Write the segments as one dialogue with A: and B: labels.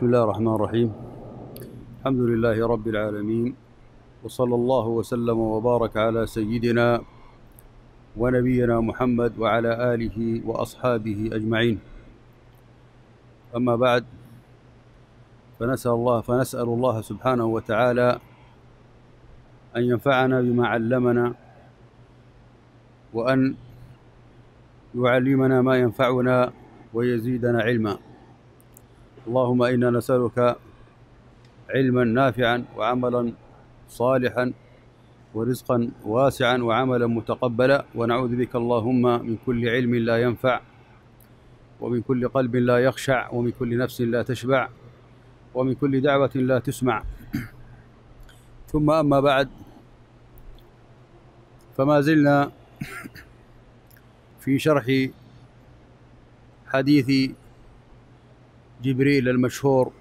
A: بسم الله الرحمن الرحيم الحمد لله رب العالمين وصلى الله وسلم وبارك على سيدنا ونبينا محمد وعلى آله وأصحابه أجمعين أما بعد فنسأل الله فنسأل الله سبحانه وتعالى أن ينفعنا بما علمنا وأن يعلمنا ما ينفعنا ويزيدنا علما اللهم إنا نسألك علما نافعا وعملا صالحا ورزقا واسعا وعملا متقبلا ونعوذ بك اللهم من كل علم لا ينفع ومن كل قلب لا يخشع ومن كل نفس لا تشبع ومن كل دعوة لا تسمع ثم أما بعد فما زلنا في شرح حديث جبريل المشهور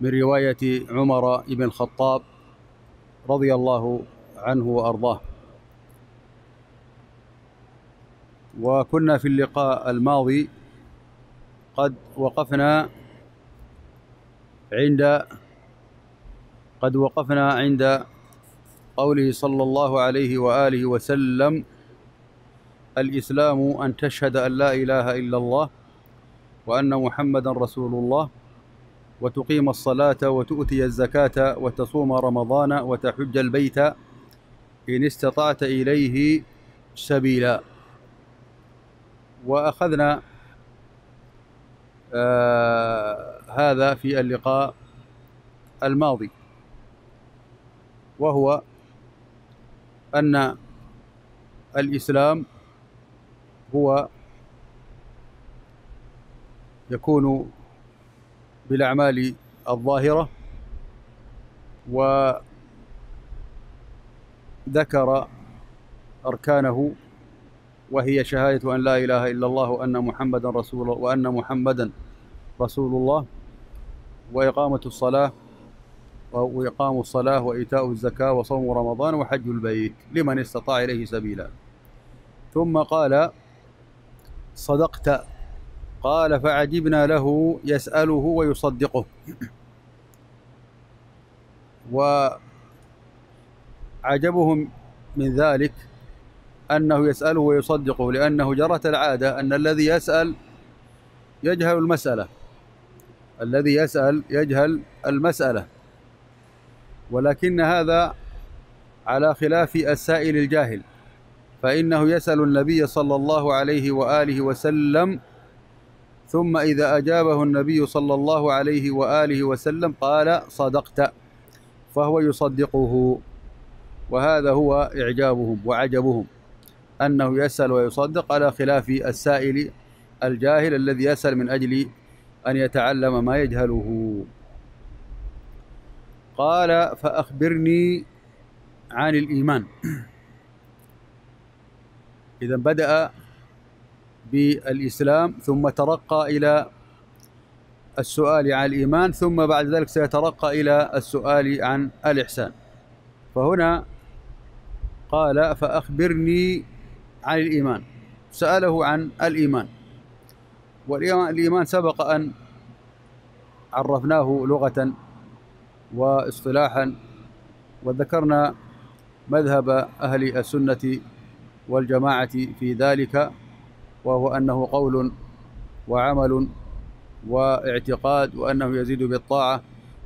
A: من رواية عمر بن الخطاب رضي الله عنه وأرضاه وكنا في اللقاء الماضي قد وقفنا عند قد وقفنا عند قوله صلى الله عليه وآله وسلم الإسلام أن تشهد أن لا إله إلا الله وأن محمدا رسول الله وتقيم الصلاة وتؤتي الزكاة وتصوم رمضان وتحج البيت إن استطعت إليه سبيلا وأخذنا آه هذا في اللقاء الماضي وهو أن الإسلام هو يكون بالأعمال الظاهرة وذكر أركانه وهي شهادة أن لا إله إلا الله وأن محمدا رسول وأن محمدا رسول الله وإقامة الصلاة وإقام الصلاة وإيتاء الزكاة وصوم رمضان وحج البيت لمن استطاع إليه سبيلا ثم قال صدقت قال فعجبنا له يسأله ويصدقه وعجبهم من ذلك أنه يسأله ويصدقه لأنه جرت العادة أن الذي يسأل يجهل المسألة الذي يسأل يجهل المسألة ولكن هذا على خلاف السائل الجاهل فإنه يسأل النبي صلى الله عليه وآله وسلم ثم إذا أجابه النبي صلى الله عليه وآله وسلم قال صدقت فهو يصدقه وهذا هو إعجابهم وعجبهم أنه يسأل ويصدق على خلاف السائل الجاهل الذي يسأل من أجل أن يتعلم ما يجهله قال فأخبرني عن الإيمان إذا بدأ بالإسلام ثم ترقى إلى السؤال عن الإيمان ثم بعد ذلك سيترقى إلى السؤال عن الإحسان فهنا قال فأخبرني عن الإيمان سأله عن الإيمان والإيمان سبق أن عرفناه لغة واصطلاحا وذكرنا مذهب أهل السنة والجماعة في ذلك وهو أنه قول وعمل واعتقاد وأنه يزيد بالطاعة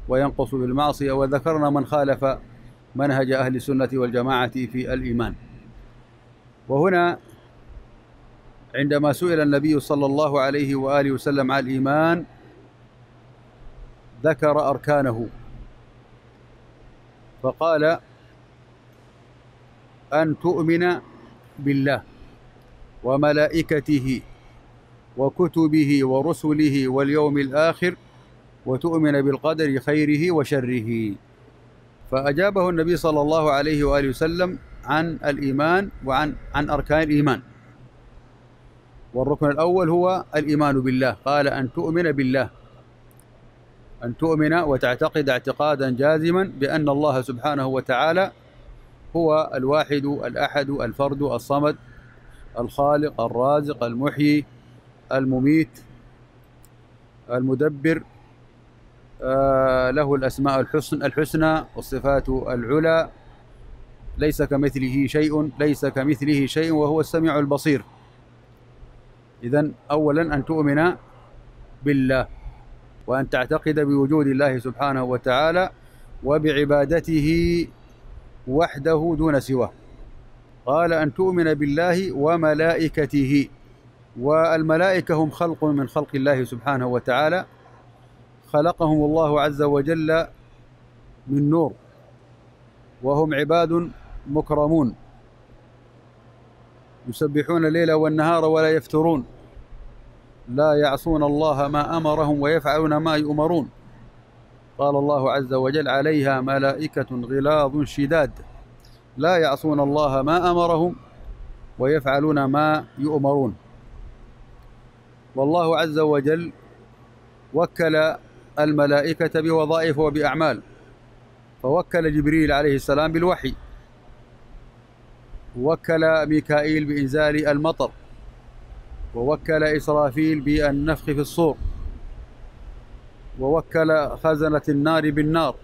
A: وينقص بالمعصية وذكرنا من خالف منهج أهل السنة والجماعة في الإيمان وهنا عندما سئل النبي صلى الله عليه وآله وسلم عن الإيمان ذكر أركانه فقال أن تؤمن بالله وملائكته وكتبه ورسله واليوم الآخر وتؤمن بالقدر خيره وشره فأجابه النبي صلى الله عليه وآله وسلم عن الإيمان وعن عن أركان الإيمان والركن الأول هو الإيمان بالله قال أن تؤمن بالله أن تؤمن وتعتقد اعتقادا جازما بأن الله سبحانه وتعالى هو الواحد الأحد الفرد الصمد الخالق الرازق المحيي المميت المدبر آه، له الأسماء الحسن الحسنى والصفات العلى ليس كمثله شيء ليس كمثله شيء وهو السميع البصير إذا أولا أن تؤمن بالله وأن تعتقد بوجود الله سبحانه وتعالى وبعبادته وحده دون سواه قال أن تؤمن بالله وملائكته والملائكة هم خلق من خلق الله سبحانه وتعالى خلقهم الله عز وجل من نور وهم عباد مكرمون يسبحون الليل والنهار ولا يفترون لا يعصون الله ما أمرهم ويفعلون ما يؤمرون قال الله عز وجل عليها ملائكة غلاظ شداد لا يعصون الله ما أمرهم ويفعلون ما يؤمرون والله عز وجل وكل الملائكة بوظائف وبأعمال فوكل جبريل عليه السلام بالوحي وكل ميكائيل بإنزال المطر ووكل إسرافيل بالنفخ في الصور ووكل خزنة النار بالنار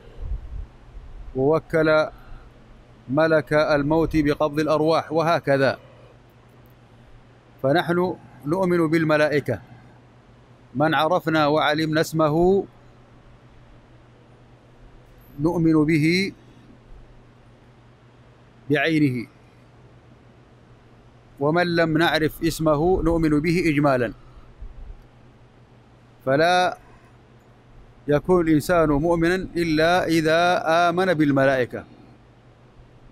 A: ووكل ملك الموت بقبض الأرواح وهكذا فنحن نؤمن بالملائكة من عرفنا وعلمنا اسمه نؤمن به بعينه ومن لم نعرف اسمه نؤمن به إجمالا فلا يكون الإنسان مؤمنا إلا إذا آمن بالملائكة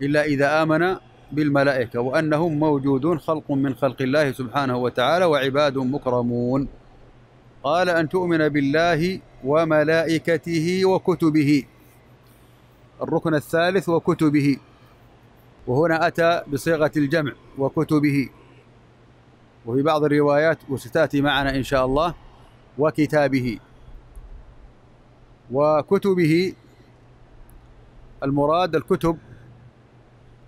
A: إلا إذا آمن بالملائكة وأنهم موجودون خلق من خلق الله سبحانه وتعالى وعباد مكرمون قال أن تؤمن بالله وملائكته وكتبه الركن الثالث وكتبه وهنا أتى بصيغة الجمع وكتبه وفي بعض الروايات وستاتي معنا إن شاء الله وكتابه وكتبه المراد الكتب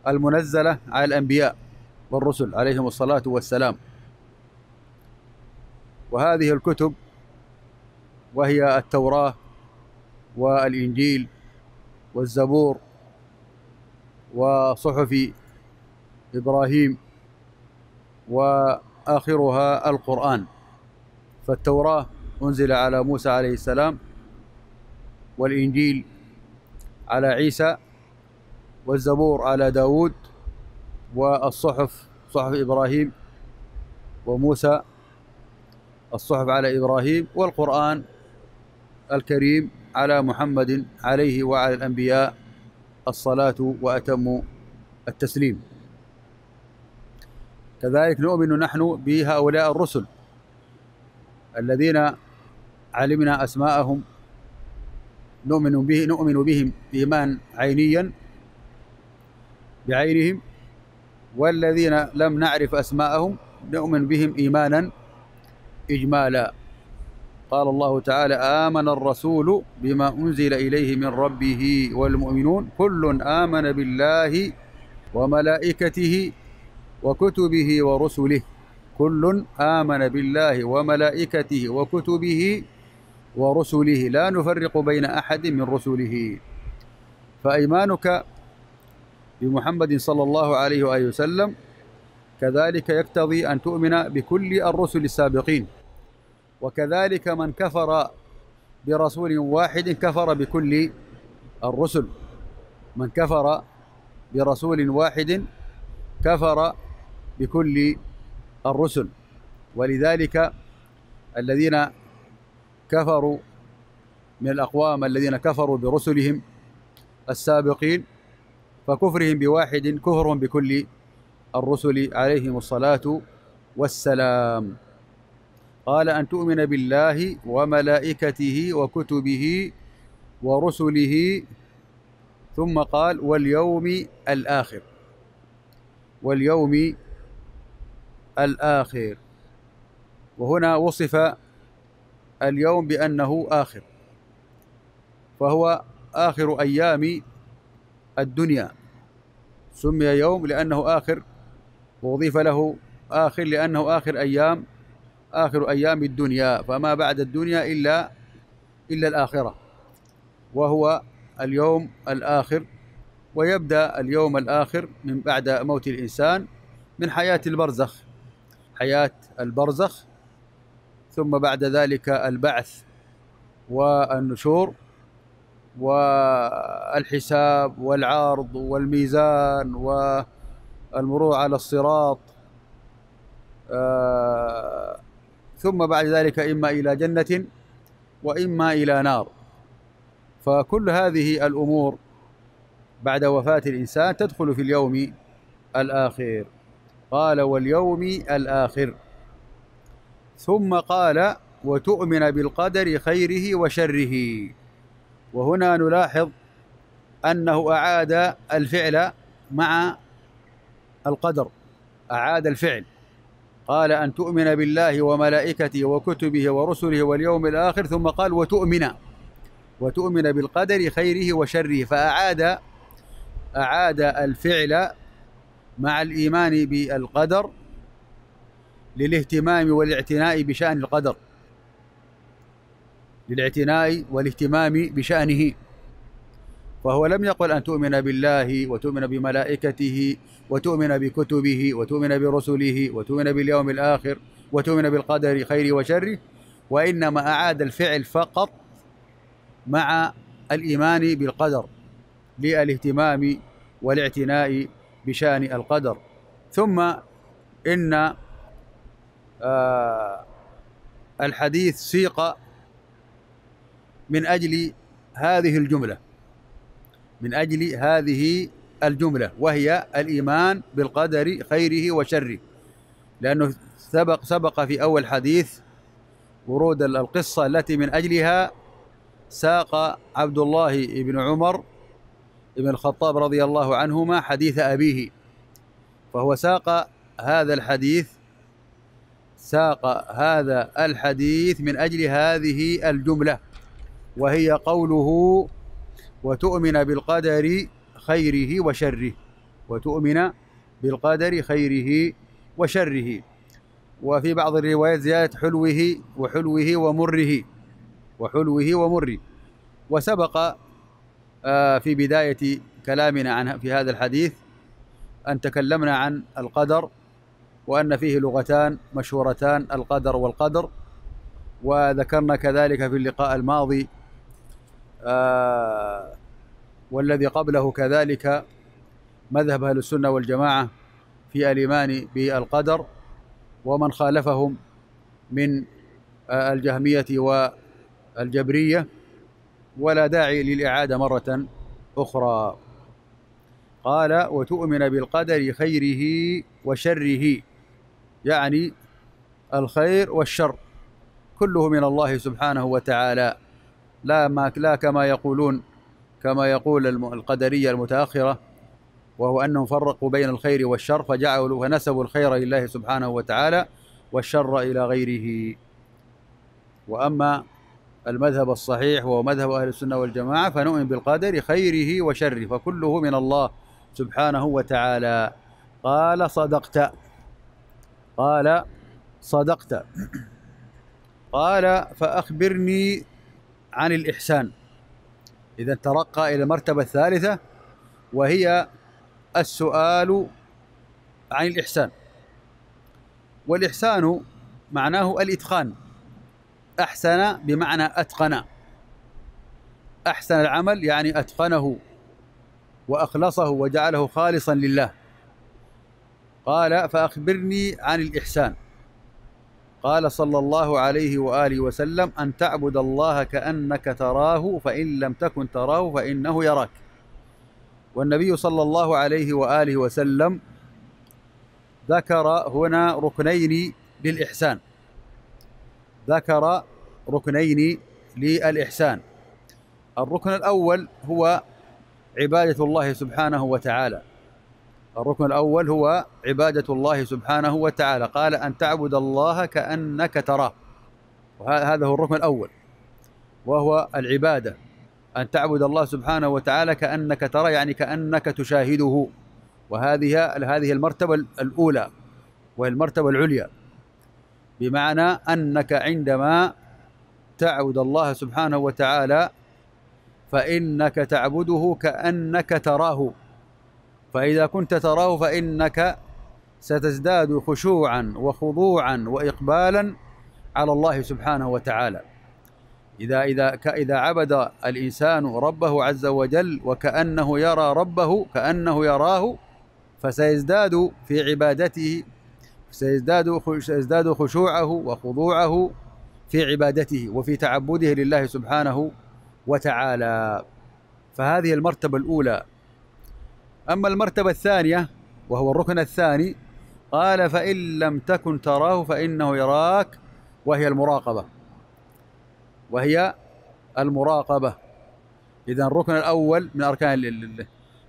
A: المنزلة على الأنبياء والرسل عليهم الصلاة والسلام وهذه الكتب وهي التوراة والإنجيل والزبور وصحف إبراهيم وآخرها القرآن فالتوراة أنزل على موسى عليه السلام والإنجيل على عيسى والزبور آل داود والصحف صحف إبراهيم وموسى الصحف على إبراهيم والقرآن الكريم على محمد عليه وعلى الأنبياء الصلاة وأتم التسليم كذلك نؤمن نحن بهؤلاء الرسل الذين علمنا أسماءهم نؤمن به نؤمن بهم إيمان عينيا بعينهم والذين لم نعرف أسماءهم نؤمن بهم إيمانا إجمالا قال الله تعالى آمن الرسول بما أنزل إليه من ربه والمؤمنون كل آمن بالله وملائكته وكتبه ورسله كل آمن بالله وملائكته وكتبه ورسله لا نفرق بين أحد من رسله فإيمانك بمحمد صلى الله عليه وآله وسلم كذلك يقتضي أن تؤمن بكل الرسل السابقين وكذلك من كفر برسول واحد كفر بكل الرسل من كفر برسول واحد كفر بكل الرسل ولذلك الذين كفروا من الأقوام الذين كفروا برسلهم السابقين فكفرهم بواحد كفر بكل الرسل عليهم الصلاة والسلام قال أن تؤمن بالله وملائكته وكتبه ورسله ثم قال واليوم الآخر واليوم الآخر وهنا وصف اليوم بأنه آخر فهو آخر أيام الدنيا سمي يوم لأنه آخر وأضيف له آخر لأنه آخر أيام آخر أيام الدنيا فما بعد الدنيا إلا إلا الآخرة وهو اليوم الآخر ويبدأ اليوم الآخر من بعد موت الإنسان من حياة البرزخ حياة البرزخ ثم بعد ذلك البعث والنشور والحساب والعرض والميزان والمرور على الصراط آه، ثم بعد ذلك إما إلى جنة وإما إلى نار فكل هذه الأمور بعد وفاة الإنسان تدخل في اليوم الآخر قال واليوم الآخر ثم قال وتؤمن بالقدر خيره وشره وهنا نلاحظ أنه أعاد الفعل مع القدر أعاد الفعل قال أن تؤمن بالله وملائكته وكتبه ورسله واليوم الآخر ثم قال وتؤمن وتؤمن بالقدر خيره وشره فأعاد أعاد الفعل مع الإيمان بالقدر للاهتمام والاعتناء بشأن القدر للاعتناء والاهتمام بشأنه فهو لم يقل أن تؤمن بالله وتؤمن بملائكته وتؤمن بكتبه وتؤمن برسله وتؤمن باليوم الآخر وتؤمن بالقدر خيره وشره وإنما أعاد الفعل فقط مع الإيمان بالقدر للاهتمام والاعتناء بشأن القدر ثم إن آه، الحديث سيق من أجل هذه الجملة من أجل هذه الجملة وهي الإيمان بالقدر خيره وشره لأنه سبق سبق في أول حديث ورود القصة التي من أجلها ساق عبد الله بن عمر بن الخطاب رضي الله عنهما حديث أبيه فهو ساق هذا الحديث ساق هذا الحديث من أجل هذه الجملة وهي قوله وتؤمن بالقدر خيره وشره وتؤمن بالقدر خيره وشره وفي بعض الروايات زيادة حلوه وحلوه ومره وحلوه ومره وسبق آه، في بداية كلامنا عن في هذا الحديث أن تكلمنا عن القدر وأن فيه لغتان مشهورتان القدر والقدر وذكرنا كذلك في اللقاء الماضي آه، والذي قبله كذلك مذهب أهل السنة والجماعة في الإيمان بالقدر ومن خالفهم من آه، الجهمية والجبرية ولا داعي للإعادة مرة أخرى قال وتؤمن بالقدر خيره وشره يعني الخير والشر كله من الله سبحانه وتعالى لا ما لا كما يقولون كما يقول القدريه المتاخره وهو انهم فرقوا بين الخير والشر فجعلوا فنسبوا الخير لله سبحانه وتعالى والشر الى غيره واما المذهب الصحيح وهو مذهب اهل السنه والجماعه فنؤمن بالقدر خيره وشره فكله من الله سبحانه وتعالى قال صدقت قال صدقت قال فاخبرني عن الإحسان إذا ترقى إلى المرتبة الثالثة وهي السؤال عن الإحسان والإحسان معناه الإتقان أحسن بمعنى أتقن أحسن العمل يعني أتقنه وأخلصه وجعله خالصا لله قال فأخبرني عن الإحسان قال صلى الله عليه وآله وسلم أن تعبد الله كأنك تراه فإن لم تكن تراه فإنه يراك والنبي صلى الله عليه وآله وسلم ذكر هنا ركنين للإحسان ذكر ركنين للإحسان الركن الأول هو عبادة الله سبحانه وتعالى الركن الأول هو عبادة الله سبحانه وتعالى قال أن تعبد الله كأنك تراه وهذا هو الركن الأول وهو العبادة أن تعبد الله سبحانه وتعالى كأنك ترى يعني كأنك تشاهده وهذه هذه المرتبة الأولى وهي المرتبة العليا بمعنى أنك عندما تعبد الله سبحانه وتعالى فإنك تعبده كأنك تراه فإذا كنت تراه فإنك ستزداد خشوعا وخضوعا وإقبالا على الله سبحانه وتعالى إذا إذا إذا عبد الإنسان ربه عز وجل وكأنه يرى ربه كأنه يراه فسيزداد في عبادته سيزداد سيزداد خشوعه وخضوعه في عبادته وفي تعبده لله سبحانه وتعالى فهذه المرتبة الأولى أما المرتبة الثانية وهو الركن الثاني قال فإن لم تكن تراه فإنه يراك وهي المراقبة وهي المراقبة إذا الركن الأول من أركان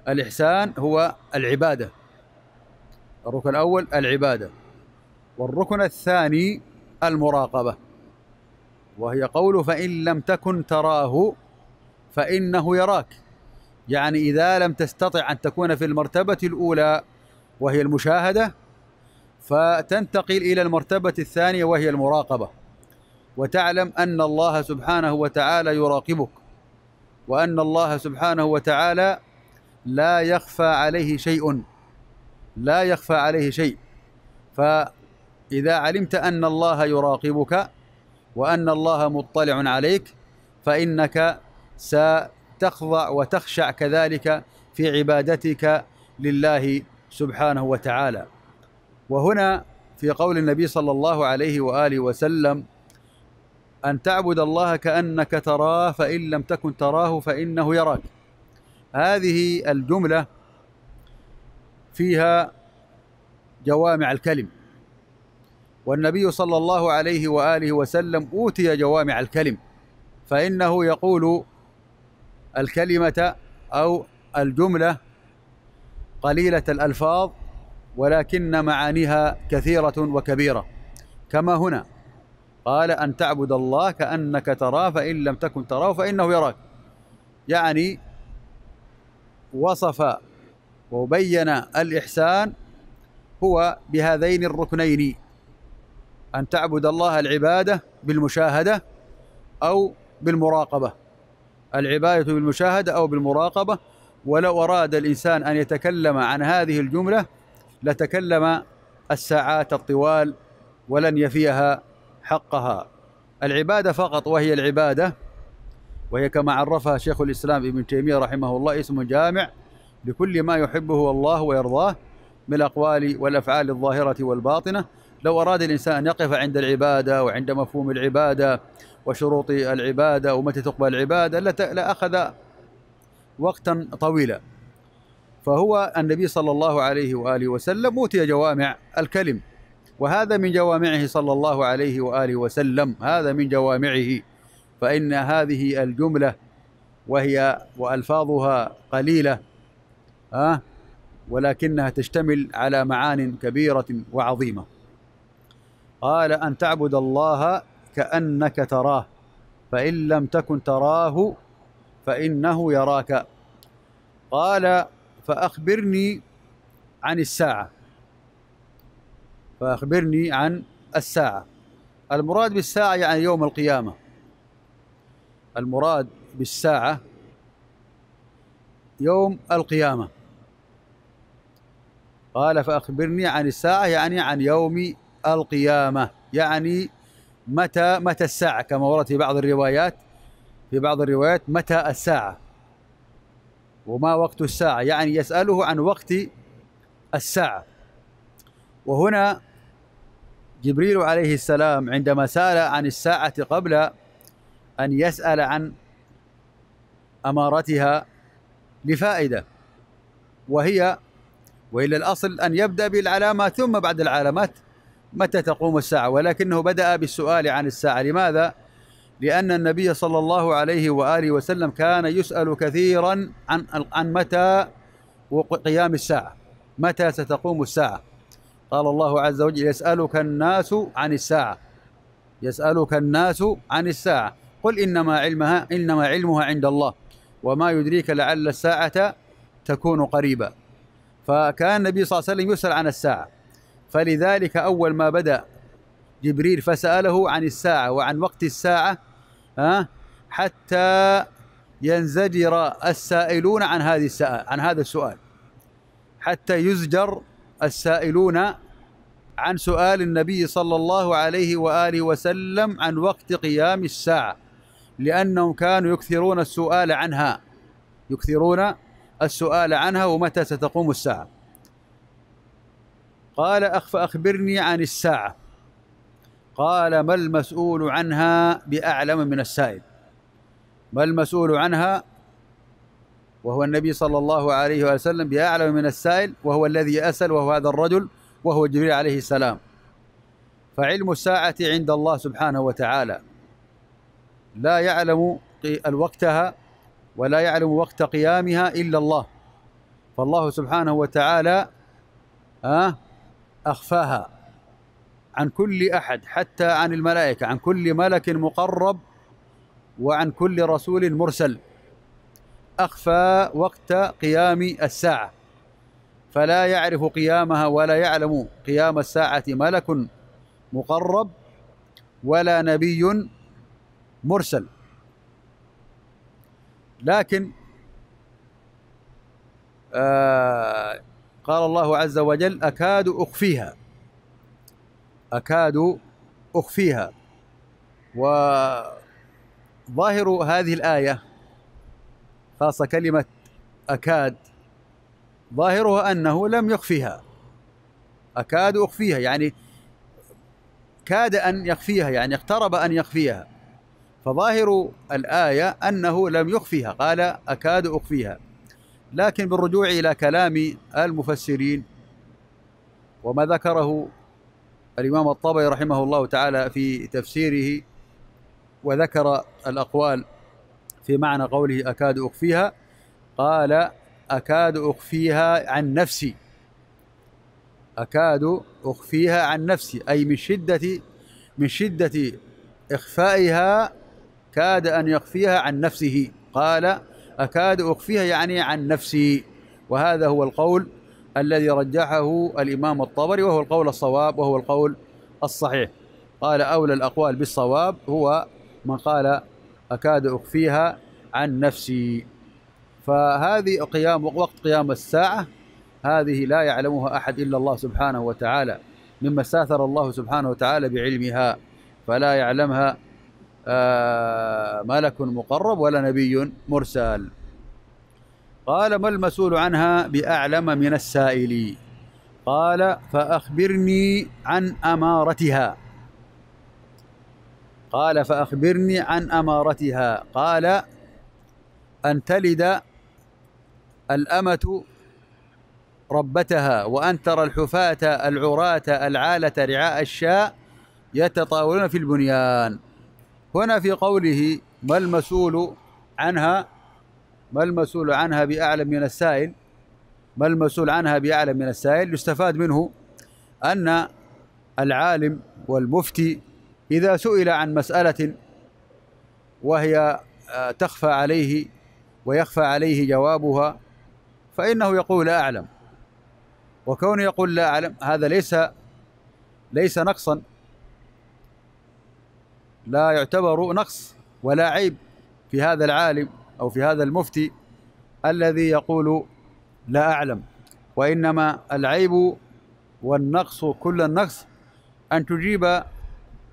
A: الإحسان هو العبادة الركن الأول العبادة والركن الثاني المراقبة وهي قول فإن لم تكن تراه فإنه يراك يعني إذا لم تستطع أن تكون في المرتبة الأولى وهي المشاهدة فتنتقل إلى المرتبة الثانية وهي المراقبة وتعلم أن الله سبحانه وتعالى يراقبك وأن الله سبحانه وتعالى لا يخفى عليه شيء لا يخفى عليه شيء فإذا علمت أن الله يراقبك وأن الله مطلع عليك فإنك س تخضع وتخشع كذلك في عبادتك لله سبحانه وتعالى وهنا في قول النبي صلى الله عليه واله وسلم ان تعبد الله كانك تراه فان لم تكن تراه فانه يراك هذه الجمله فيها جوامع الكلم والنبي صلى الله عليه واله وسلم اوتي جوامع الكلم فانه يقول الكلمة أو الجملة قليلة الألفاظ ولكن معانيها كثيرة وكبيرة كما هنا قال أن تعبد الله كأنك تراه فإن لم تكن تراه فإنه يراك يعني وصف وبين الإحسان هو بهذين الركنين أن تعبد الله العبادة بالمشاهدة أو بالمراقبة العباية بالمشاهدة أو بالمراقبة ولو أراد الإنسان أن يتكلم عن هذه الجملة لتكلم الساعات الطوال ولن يفيها حقها العبادة فقط وهي العبادة وهي كما عرفها شيخ الإسلام ابن تيمية رحمه الله اسم جامع لكل ما يحبه الله ويرضاه من الأقوال والأفعال الظاهرة والباطنة لو أراد الإنسان أن يقف عند العبادة وعند مفهوم العبادة وشروط العبادة ومتى تقبل العبادة لأخذ وقتا طويلا فهو النبي صلى الله عليه وآله وسلم أوتي جوامع الكلم وهذا من جوامعه صلى الله عليه وآله وسلم هذا من جوامعه فإن هذه الجملة وهي وألفاظها قليلة ها ولكنها تشتمل على معان كبيرة وعظيمة قال أن تعبد الله كأنك تراه فإن لم تكن تراه فإنه يراك قال فأخبرني عن الساعة فأخبرني عن الساعة المراد بالساعة يعني يوم القيامة المراد بالساعة يوم القيامة قال فأخبرني عن الساعة يعني عن يوم القيامة يعني متى متى الساعة كما ورد في بعض الروايات في بعض الروايات متى الساعة وما وقت الساعة يعني يسأله عن وقت الساعة وهنا جبريل عليه السلام عندما سأل عن الساعة قبل أن يسأل عن أمارتها لفائدة وهي وإلى الأصل أن يبدأ بالعلامة ثم بعد العلامات متى تقوم الساعة ولكنه بدأ بالسؤال عن الساعة لماذا؟ لأن النبي صلى الله عليه وآله وسلم كان يسأل كثيرا عن عن متى قيام الساعة متى ستقوم الساعة قال الله عز وجل يسألك الناس عن الساعة يسألك الناس عن الساعة قل إنما علمها إنما علمها عند الله وما يدريك لعل الساعة تكون قريبا فكان النبي صلى الله عليه وسلم يسأل عن الساعة فلذلك أول ما بدأ جبريل فسأله عن الساعة وعن وقت الساعة حتى ينزجر السائلون عن هذه الساعة عن هذا السؤال حتى يزجر السائلون عن سؤال النبي صلى الله عليه وآله وسلم عن وقت قيام الساعة لأنهم كانوا يكثرون السؤال عنها يكثرون السؤال عنها ومتى ستقوم الساعة قال أخ فأخبرني عن الساعة قال ما المسؤول عنها بأعلم من السائل ما المسؤول عنها وهو النبي صلى الله عليه وسلم بأعلم من السائل وهو الذي أسأل وهو هذا الرجل وهو جبريل عليه السلام فعلم الساعة عند الله سبحانه وتعالى لا يعلم وقتها ولا يعلم وقت قيامها إلا الله فالله سبحانه وتعالى آه أخفاها عن كل أحد حتى عن الملائكة عن كل ملك مقرب وعن كل رسول مرسل أخفى وقت قيام الساعة فلا يعرف قيامها ولا يعلم قيام الساعة ملك مقرب ولا نبي مرسل لكن آه قال الله عز وجل أكاد أخفيها أكاد أخفيها وظاهر هذه الآية خاصة كلمة أكاد ظاهرها أنه لم يخفيها أكاد أخفيها يعني كاد أن يخفيها يعني اقترب أن يخفيها فظاهر الآية أنه لم يخفيها قال أكاد أخفيها لكن بالرجوع إلى كلام المفسرين وما ذكره الإمام الطبري رحمه الله تعالى في تفسيره وذكر الأقوال في معنى قوله أكاد أخفيها قال أكاد أخفيها عن نفسي أكاد أخفيها عن نفسي أي من شدة من شدة إخفائها كاد أن يخفيها عن نفسه قال أكاد أخفيها يعني عن نفسي وهذا هو القول الذي رجحه الإمام الطبري وهو القول الصواب وهو القول الصحيح قال أولى الأقوال بالصواب هو من قال أكاد أخفيها عن نفسي فهذه قيام وقت قيام الساعة هذه لا يعلمها أحد إلا الله سبحانه وتعالى مما استاثر الله سبحانه وتعالى بعلمها فلا يعلمها آه، ملك مقرب ولا نبي مرسل قال ما المسؤول عنها بأعلم من السائل قال فأخبرني عن أمارتها قال فأخبرني عن أمارتها قال أن تلد الأمة ربتها وأن ترى الحفاة العراة العالة رعاء الشاء يتطاولون في البنيان هنا في قوله ما المسؤول عنها ما المسؤول عنها بأعلم من السائل ما المسؤول عنها بأعلم من السائل يستفاد منه أن العالم والمفتي إذا سئل عن مسألة وهي آه، تخفى عليه ويخفى عليه جوابها فإنه يقول لا أعلم وكونه يقول لا أعلم هذا ليس ليس نقصا لا يعتبر نقص ولا عيب في هذا العالم أو في هذا المفتي الذي يقول لا أعلم وإنما العيب والنقص كل النقص أن تجيب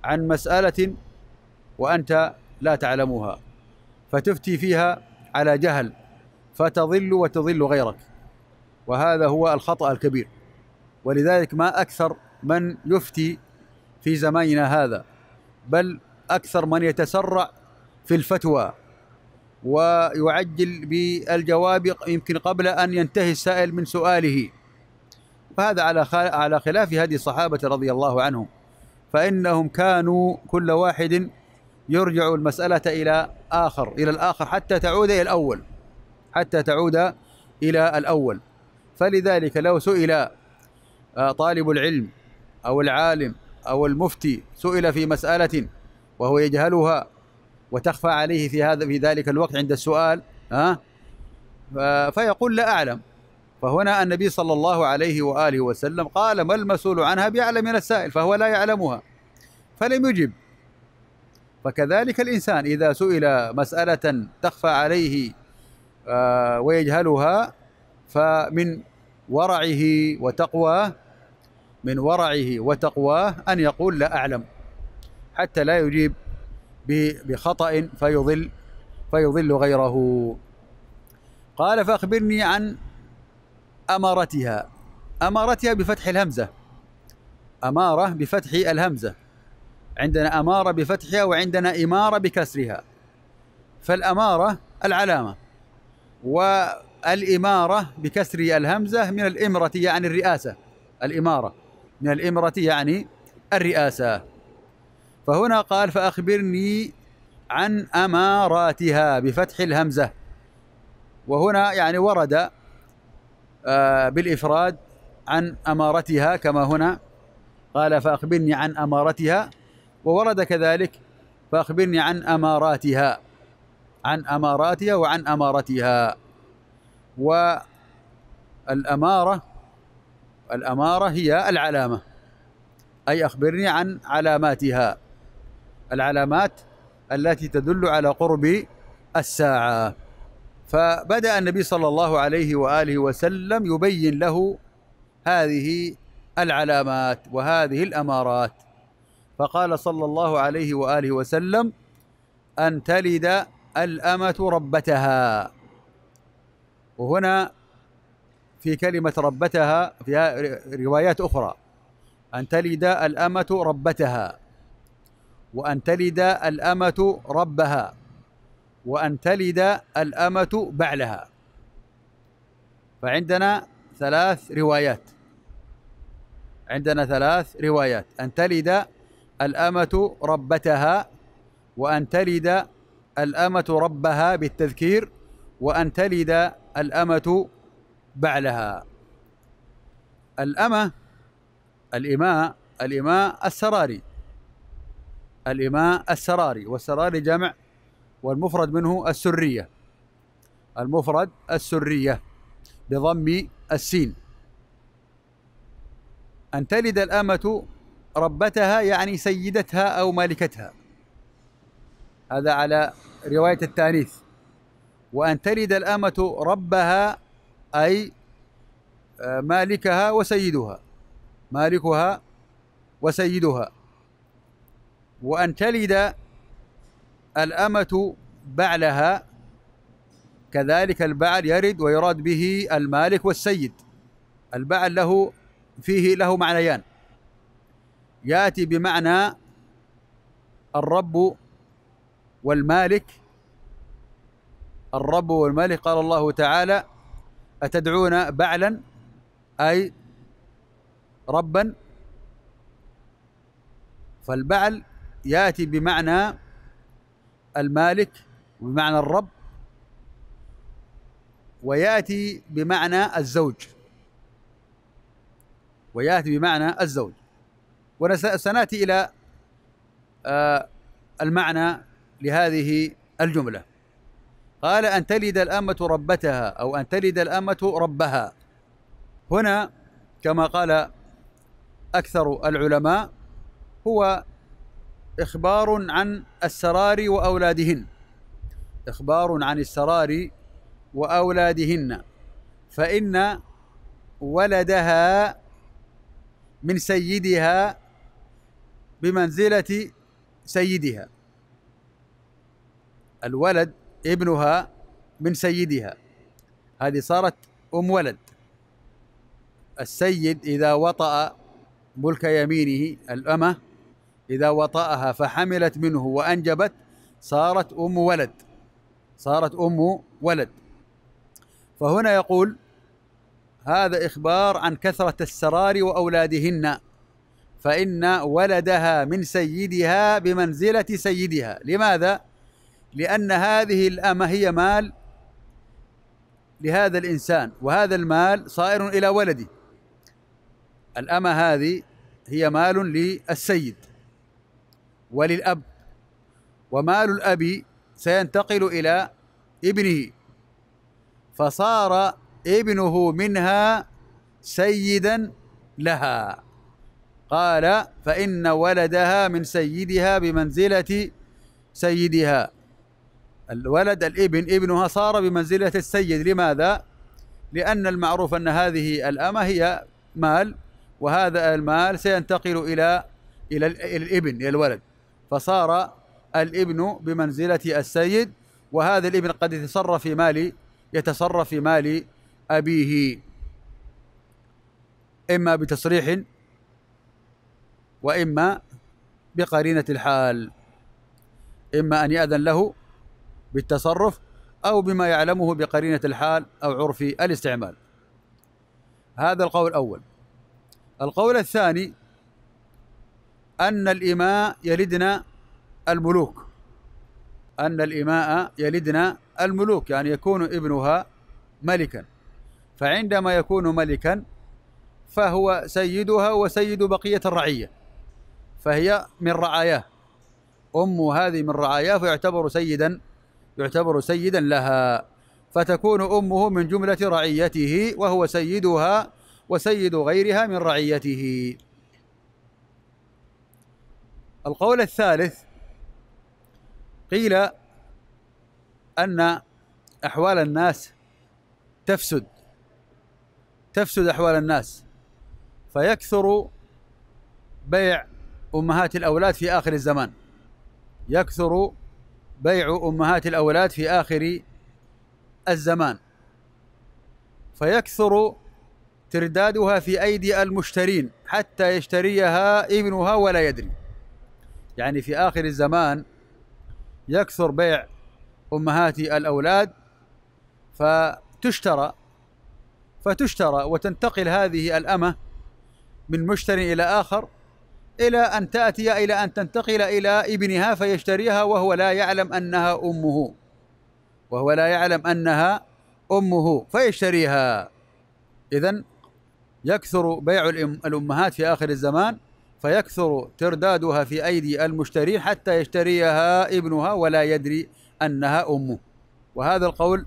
A: عن مسألة وأنت لا تعلمها فتفتي فيها على جهل فتضل وتضل غيرك وهذا هو الخطأ الكبير ولذلك ما أكثر من يفتي في زماننا هذا بل أكثر من يتسرع في الفتوى ويعجل بالجواب يمكن قبل أن ينتهي السائل من سؤاله وهذا على على خلاف هذه الصحابة رضي الله عنهم فإنهم كانوا كل واحد يرجع المسألة إلى آخر إلى الآخر حتى تعود إلى الأول حتى تعود إلى الأول فلذلك لو سئل آه، طالب العلم أو العالم أو المفتي سئل في مسألة وهو يجهلها وتخفى عليه في هذا في ذلك الوقت عند السؤال ها فيقول لا أعلم فهنا النبي صلى الله عليه وآله وسلم قال ما المسؤول عنها بأعلم من السائل فهو لا يعلمها فلم يجب فكذلك الإنسان إذا سئل مسألة تخفى عليه آه، ويجهلها فمن ورعه وتقواه من ورعه وتقواه أن يقول لا أعلم حتى لا يجيب بخطأ فيضل فيضل غيره قال فأخبرني عن أمارتها أمارتها بفتح الهمزة أمارة بفتح الهمزة عندنا أمارة بفتحها وعندنا إمارة بكسرها فالأمارة العلامة والإمارة بكسر الهمزة من الإمرة يعني الرئاسة الإمارة من الإمرة يعني الرئاسة فهنا قال فأخبرني عن أماراتها بفتح الهمزة وهنا يعني ورد آه، بالإفراد عن أمارتها كما هنا قال فأخبرني عن أمارتها وورد كذلك فأخبرني عن أماراتها عن أماراتها وعن أمارتها والأمارة الأمارة هي العلامة أي أخبرني عن علاماتها العلامات التي تدل على قرب الساعة فبدأ النبي صلى الله عليه وآله وسلم يبين له هذه العلامات وهذه الأمارات فقال صلى الله عليه وآله وسلم أن تلد الأمة ربتها وهنا في كلمة ربتها في روايات أخرى أن تلد الأمة ربتها وأن تلد الأمة ربها وأن تلد الأمة بعلها فعندنا ثلاث روايات عندنا ثلاث روايات أن تلد الأمة ربتها وأن تلد الأمة ربها بالتذكير وأن تلد الأمة بعلها الأمة الإماء الإماء السراري الإماء السراري والسراري جمع والمفرد منه السرية المفرد السرية بضم السين أن تلد الأمة ربتها يعني سيدتها أو مالكتها هذا على رواية التانيث وأن تلد الأمة ربها أي آه، مالكها وسيدها مالكها وسيدها وأن تلد الأمة بعلها كذلك البعل يرد ويراد به المالك والسيد البعل له فيه له معنيان ياتي بمعنى الرب والمالك الرب والمالك قال الله تعالى أتدعون بعلا أي ربا فالبعل ياتي بمعنى المالك وبمعنى الرب وياتي بمعنى الزوج وياتي بمعنى الزوج وسناتي الى آه، المعنى لهذه الجمله قال ان تلد الامه ربتها او ان تلد الامه ربها هنا كما قال اكثر العلماء هو إخبار عن السراري وأولادهن إخبار عن السراري وأولادهن فإن ولدها من سيدها بمنزلة سيدها الولد ابنها من سيدها هذه صارت أم ولد السيد إذا وطأ ملك يمينه الأمة إذا وطأها فحملت منه وأنجبت صارت أم ولد صارت أم ولد فهنا يقول هذا إخبار عن كثرة السرار وأولادهن فإن ولدها من سيدها بمنزلة سيدها لماذا؟ لأن هذه الأمة هي مال لهذا الإنسان وهذا المال صائر إلى ولده الأمة هذه هي مال للسيد وللأب ومال الأب سينتقل إلى ابنه فصار ابنه منها سيدا لها قال فإن ولدها من سيدها بمنزلة سيدها الولد الابن ابنها صار بمنزلة السيد لماذا؟ لأن المعروف أن هذه الأمة هي مال وهذا المال سينتقل إلى إلى الابن إلى الولد فصار الابن بمنزلة السيد وهذا الابن قد يتصرف في مال يتصرف في مال أبيه إما بتصريح وإما بقرينة الحال إما أن يأذن له بالتصرف أو بما يعلمه بقرينة الحال أو عرف الاستعمال هذا القول الأول القول الثاني أن الإماء يلدنا الملوك أن الإماء يلدنا الملوك يعني يكون ابنها ملكا فعندما يكون ملكا فهو سيدها وسيد بقية الرعية فهي من رعاياه أم هذه من رعاياه فيعتبر سيدا يعتبر سيدا لها فتكون أمه من جملة رعيته وهو سيدها وسيد غيرها من رعيته القول الثالث قيل أن أحوال الناس تفسد تفسد أحوال الناس فيكثر بيع أمهات الأولاد في آخر الزمان يكثر بيع أمهات الأولاد في آخر الزمان فيكثر تردادها في أيدي المشترين حتى يشتريها ابنها ولا يدري يعني في آخر الزمان يكثر بيع أمهات الأولاد فتشترى فتشترى وتنتقل هذه الأمة من مشتر إلى آخر إلى أن تأتي إلى أن تنتقل إلى ابنها فيشتريها وهو لا يعلم أنها أمه وهو لا يعلم أنها أمه فيشتريها إذا يكثر بيع الأمهات في آخر الزمان فيكثر تردادها في أيدي المشترين حتى يشتريها ابنها ولا يدري أنها أمه وهذا القول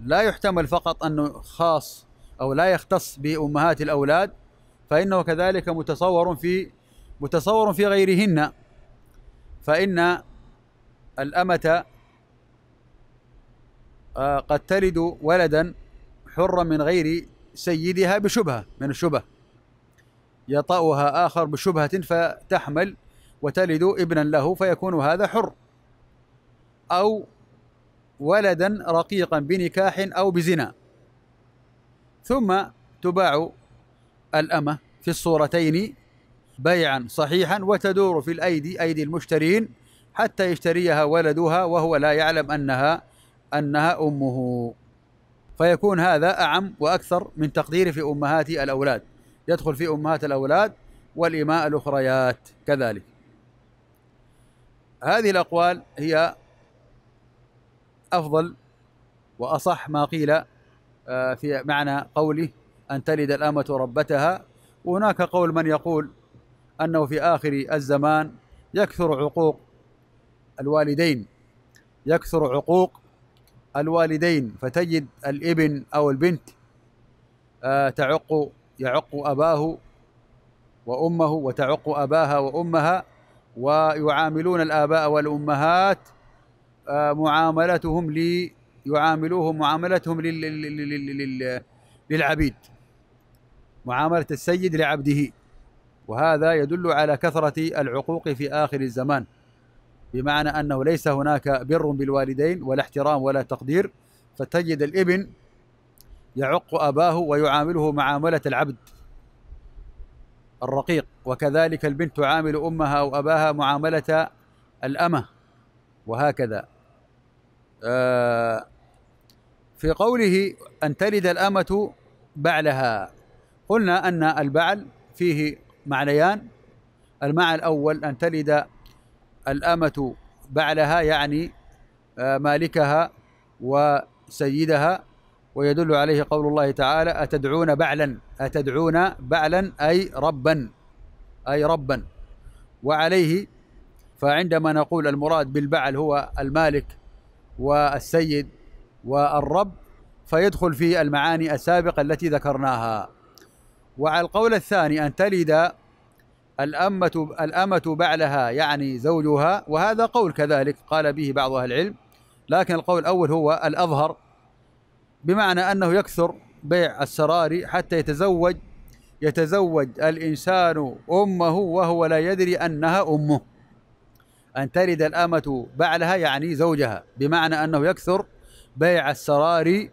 A: لا يحتمل فقط أنه خاص أو لا يختص بأمهات الأولاد فإنه كذلك متصور في متصور في غيرهن فإن الأمة آه، قد تلد ولدا حرا من غير سيدها بشبهة من الشبه يطأها آخر بشبهة فتحمل وتلد ابنا له فيكون هذا حر أو ولدا رقيقا بنكاح أو بزنا ثم تباع الأمة في الصورتين بيعا صحيحا وتدور في الأيدي أيدي المشترين حتى يشتريها ولدها وهو لا يعلم أنها أنها أمه فيكون هذا أعم وأكثر من تقدير في أمهات الأولاد يدخل فيه أمهات الأولاد والإماء الأخريات كذلك هذه الأقوال هي أفضل وأصح ما قيل آه، في معنى قوله أن تلد الأمة ربتها وهناك قول من يقول أنه في آخر الزمان يكثر عقوق الوالدين يكثر عقوق الوالدين فتجد الابن أو البنت آه، تعق يعق أباه وأمه وتعق أباها وأمها ويعاملون الآباء والأمهات آه، معاملتهم لي معاملتهم للعبيد معاملة السيد لعبده وهذا يدل على كثرة العقوق في آخر الزمان بمعنى أنه ليس هناك بر بالوالدين ولا احترام ولا تقدير فتجد الابن يعق أباه ويعامله معاملة العبد الرقيق وكذلك البنت تعامل أمها أو أباها معاملة الأمة وهكذا آه، في قوله أن تلد الأمة بعلها قلنا أن البعل فيه معنيان المعنى الأول أن تلد الأمة بعلها يعني آه، مالكها وسيدها ويدل عليه قول الله تعالى أتدعون بعلا أتدعون بعلا أي ربا أي ربا وعليه فعندما نقول المراد بالبعل هو المالك والسيد والرب فيدخل في المعاني السابقة التي ذكرناها وعلى القول الثاني أن تلد الأمة الأمة بعلها يعني زوجها وهذا قول كذلك قال به بعض أهل العلم لكن القول الأول هو الأظهر بمعنى أنه يكثر بيع السراري حتى يتزوج يتزوج الإنسان أمه وهو لا يدري أنها أمه أن تلد الأمة بعلها يعني زوجها بمعنى أنه يكثر بيع السراري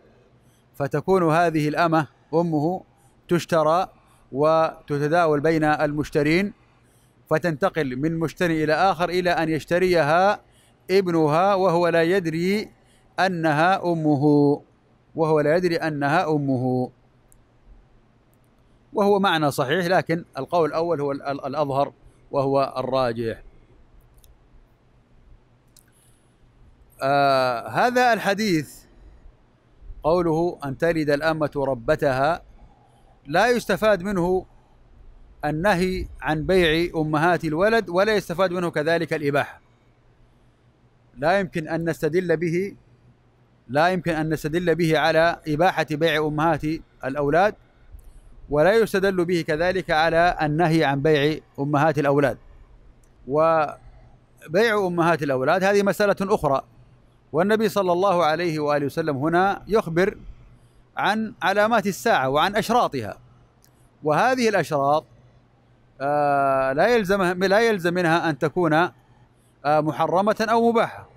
A: فتكون هذه الأمة أمه تشترى وتتداول بين المشترين فتنتقل من مشتري إلى آخر إلى أن يشتريها ابنها وهو لا يدري أنها أمه وهو لا يدري أنها أمه وهو معنى صحيح لكن القول الأول هو الأظهر وهو الراجح آه هذا الحديث قوله أن تلد الأمة ربتها لا يستفاد منه النهي عن بيع أمهات الولد ولا يستفاد منه كذلك الإباحة لا يمكن أن نستدل به لا يمكن أن نستدل به على إباحة بيع أمهات الأولاد ولا يستدل به كذلك على النهي عن بيع أمهات الأولاد وبيع أمهات الأولاد هذه مسألة أخرى والنبي صلى الله عليه وآله وسلم هنا يخبر عن علامات الساعة وعن أشراطها وهذه الأشراط آه، لا يلزم لا يلزم منها أن تكون آه، محرمة أو مباحة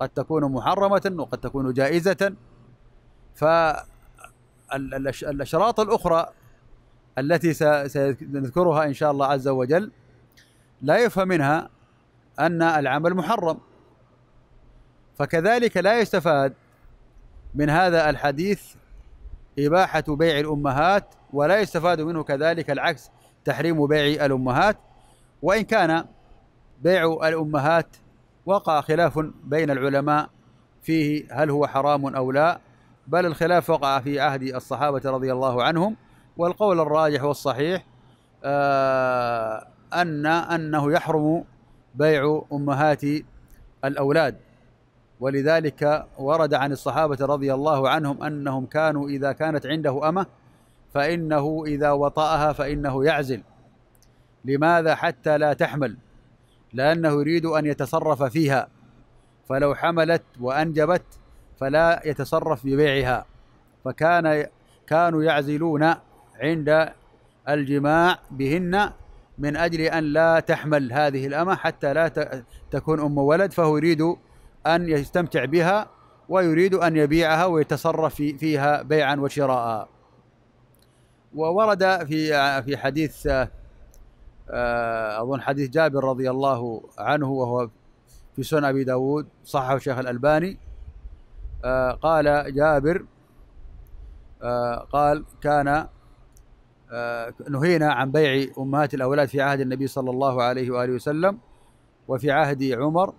A: قد تكون محرمة وقد تكون جائزة فالأشراط الأخرى التي سنذكرها إن شاء الله عز وجل لا يفهم منها أن العمل محرم فكذلك لا يستفاد من هذا الحديث إباحة بيع الأمهات ولا يستفاد منه كذلك العكس تحريم بيع الأمهات وإن كان بيع الأمهات وقع خلاف بين العلماء فيه هل هو حرام أو لا بل الخلاف وقع في عهد الصحابة رضي الله عنهم والقول الراجح والصحيح آه، أن أنه يحرم بيع أمهات الأولاد ولذلك ورد عن الصحابة رضي الله عنهم أنهم كانوا إذا كانت عنده أمة فإنه إذا وطأها فإنه يعزل لماذا حتى لا تحمل لأنه يريد أن يتصرف فيها فلو حملت وأنجبت فلا يتصرف ببيعها فكان كانوا يعزلون عند الجماع بهن من أجل أن لا تحمل هذه الأمة حتى لا تكون أم ولد فهو يريد أن يستمتع بها ويريد أن يبيعها ويتصرف فيها بيعا وشراء وورد في في حديث آه، أظن حديث جابر رضي الله عنه وهو في سنن أبي داود صححه الشيخ الألباني آه، قال جابر آه، قال كان نهينا عن بيع أمهات الأولاد في عهد النبي صلى الله عليه وآله وسلم وفي عهد عمر